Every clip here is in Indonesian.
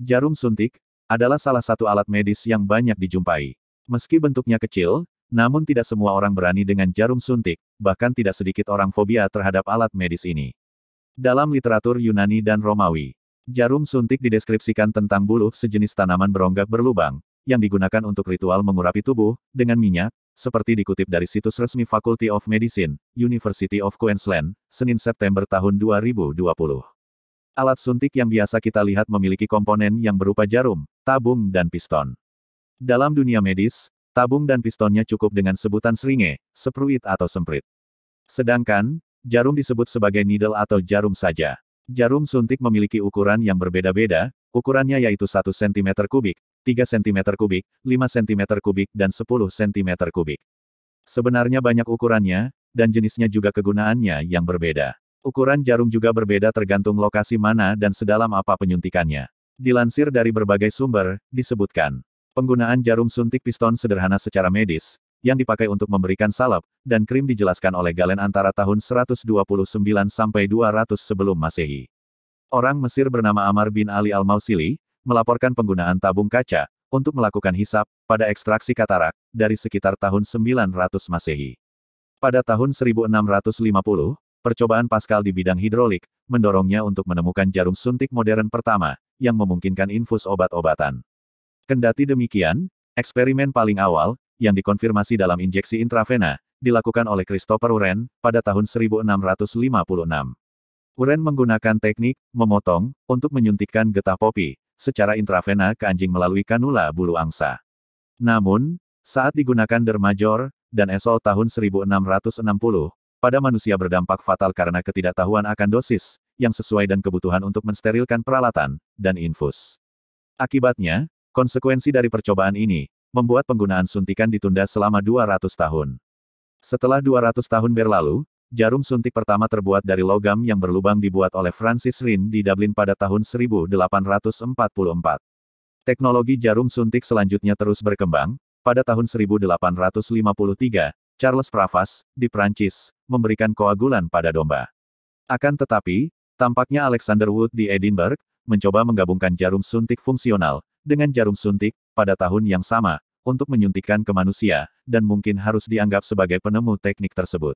Jarum suntik, adalah salah satu alat medis yang banyak dijumpai. Meski bentuknya kecil, namun tidak semua orang berani dengan jarum suntik, bahkan tidak sedikit orang fobia terhadap alat medis ini. Dalam literatur Yunani dan Romawi, jarum suntik dideskripsikan tentang bulu sejenis tanaman berongga berlubang, yang digunakan untuk ritual mengurapi tubuh, dengan minyak, seperti dikutip dari situs resmi Faculty of Medicine, University of Queensland, Senin September tahun 2020. Alat suntik yang biasa kita lihat memiliki komponen yang berupa jarum, tabung dan piston. Dalam dunia medis, tabung dan pistonnya cukup dengan sebutan seringe, sepruit atau semprit. Sedangkan, jarum disebut sebagai needle atau jarum saja. Jarum suntik memiliki ukuran yang berbeda-beda, ukurannya yaitu 1 cm kubik, 3 cm kubik, 5 cm kubik dan 10 cm kubik. Sebenarnya banyak ukurannya, dan jenisnya juga kegunaannya yang berbeda. Ukuran jarum juga berbeda tergantung lokasi mana dan sedalam apa penyuntikannya. Dilansir dari berbagai sumber, disebutkan, penggunaan jarum suntik piston sederhana secara medis, yang dipakai untuk memberikan salep, dan krim dijelaskan oleh Galen antara tahun 129 sampai 200 sebelum masehi. Orang Mesir bernama Amar bin Ali al-Mausili, melaporkan penggunaan tabung kaca, untuk melakukan hisap, pada ekstraksi katarak, dari sekitar tahun 900 masehi. Pada tahun 1650, Percobaan Pascal di bidang hidrolik, mendorongnya untuk menemukan jarum suntik modern pertama, yang memungkinkan infus obat-obatan. Kendati demikian, eksperimen paling awal, yang dikonfirmasi dalam injeksi intravena, dilakukan oleh Christopher Wren pada tahun 1656. Wren menggunakan teknik, memotong, untuk menyuntikkan getah popi, secara intravena ke anjing melalui kanula bulu angsa. Namun, saat digunakan dermajor, dan esol tahun 1660, pada manusia berdampak fatal karena ketidaktahuan akan dosis, yang sesuai dan kebutuhan untuk mensterilkan peralatan, dan infus. Akibatnya, konsekuensi dari percobaan ini, membuat penggunaan suntikan ditunda selama 200 tahun. Setelah 200 tahun berlalu, jarum suntik pertama terbuat dari logam yang berlubang dibuat oleh Francis Rin di Dublin pada tahun 1844. Teknologi jarum suntik selanjutnya terus berkembang, pada tahun 1853, Charles Pravas, di Prancis, memberikan koagulan pada domba. Akan tetapi, tampaknya Alexander Wood di Edinburgh, mencoba menggabungkan jarum suntik fungsional, dengan jarum suntik, pada tahun yang sama, untuk menyuntikkan ke manusia, dan mungkin harus dianggap sebagai penemu teknik tersebut.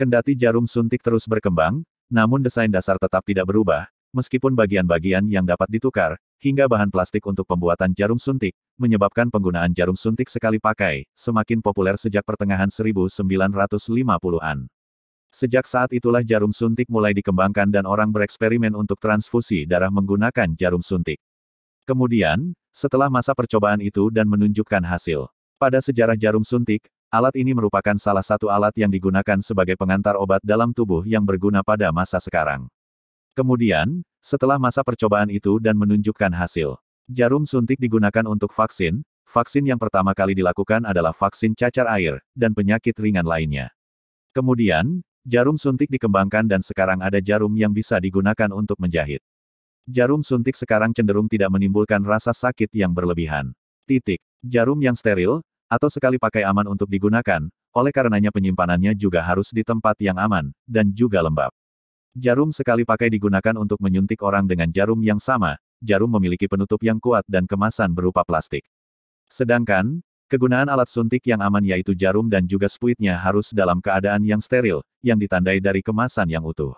Kendati jarum suntik terus berkembang, namun desain dasar tetap tidak berubah, meskipun bagian-bagian yang dapat ditukar, hingga bahan plastik untuk pembuatan jarum suntik, menyebabkan penggunaan jarum suntik sekali pakai semakin populer sejak pertengahan 1950-an. Sejak saat itulah jarum suntik mulai dikembangkan dan orang bereksperimen untuk transfusi darah menggunakan jarum suntik. Kemudian, setelah masa percobaan itu dan menunjukkan hasil, pada sejarah jarum suntik, alat ini merupakan salah satu alat yang digunakan sebagai pengantar obat dalam tubuh yang berguna pada masa sekarang. Kemudian, setelah masa percobaan itu dan menunjukkan hasil. Jarum suntik digunakan untuk vaksin, vaksin yang pertama kali dilakukan adalah vaksin cacar air, dan penyakit ringan lainnya. Kemudian, jarum suntik dikembangkan dan sekarang ada jarum yang bisa digunakan untuk menjahit. Jarum suntik sekarang cenderung tidak menimbulkan rasa sakit yang berlebihan. Titik. Jarum yang steril, atau sekali pakai aman untuk digunakan, oleh karenanya penyimpanannya juga harus di tempat yang aman, dan juga lembab. Jarum sekali pakai digunakan untuk menyuntik orang dengan jarum yang sama, jarum memiliki penutup yang kuat dan kemasan berupa plastik. Sedangkan, kegunaan alat suntik yang aman yaitu jarum dan juga spuitnya harus dalam keadaan yang steril, yang ditandai dari kemasan yang utuh.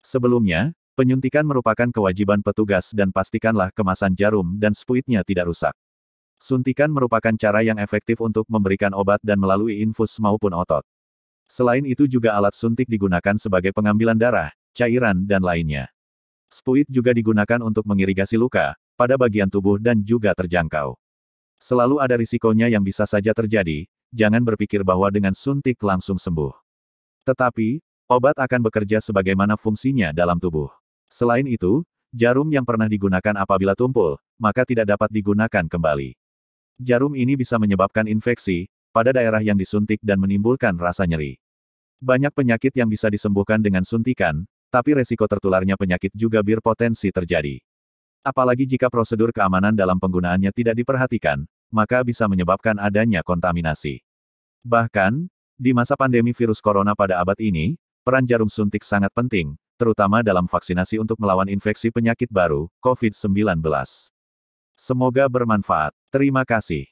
Sebelumnya, penyuntikan merupakan kewajiban petugas dan pastikanlah kemasan jarum dan spuitnya tidak rusak. Suntikan merupakan cara yang efektif untuk memberikan obat dan melalui infus maupun otot. Selain itu juga alat suntik digunakan sebagai pengambilan darah, cairan dan lainnya. Spuit juga digunakan untuk mengirigasi luka, pada bagian tubuh dan juga terjangkau. Selalu ada risikonya yang bisa saja terjadi, jangan berpikir bahwa dengan suntik langsung sembuh. Tetapi, obat akan bekerja sebagaimana fungsinya dalam tubuh. Selain itu, jarum yang pernah digunakan apabila tumpul, maka tidak dapat digunakan kembali. Jarum ini bisa menyebabkan infeksi pada daerah yang disuntik dan menimbulkan rasa nyeri. Banyak penyakit yang bisa disembuhkan dengan suntikan, tapi resiko tertularnya penyakit juga berpotensi terjadi. Apalagi jika prosedur keamanan dalam penggunaannya tidak diperhatikan, maka bisa menyebabkan adanya kontaminasi. Bahkan, di masa pandemi virus corona pada abad ini, peran jarum suntik sangat penting, terutama dalam vaksinasi untuk melawan infeksi penyakit baru, COVID-19. Semoga bermanfaat. Terima kasih.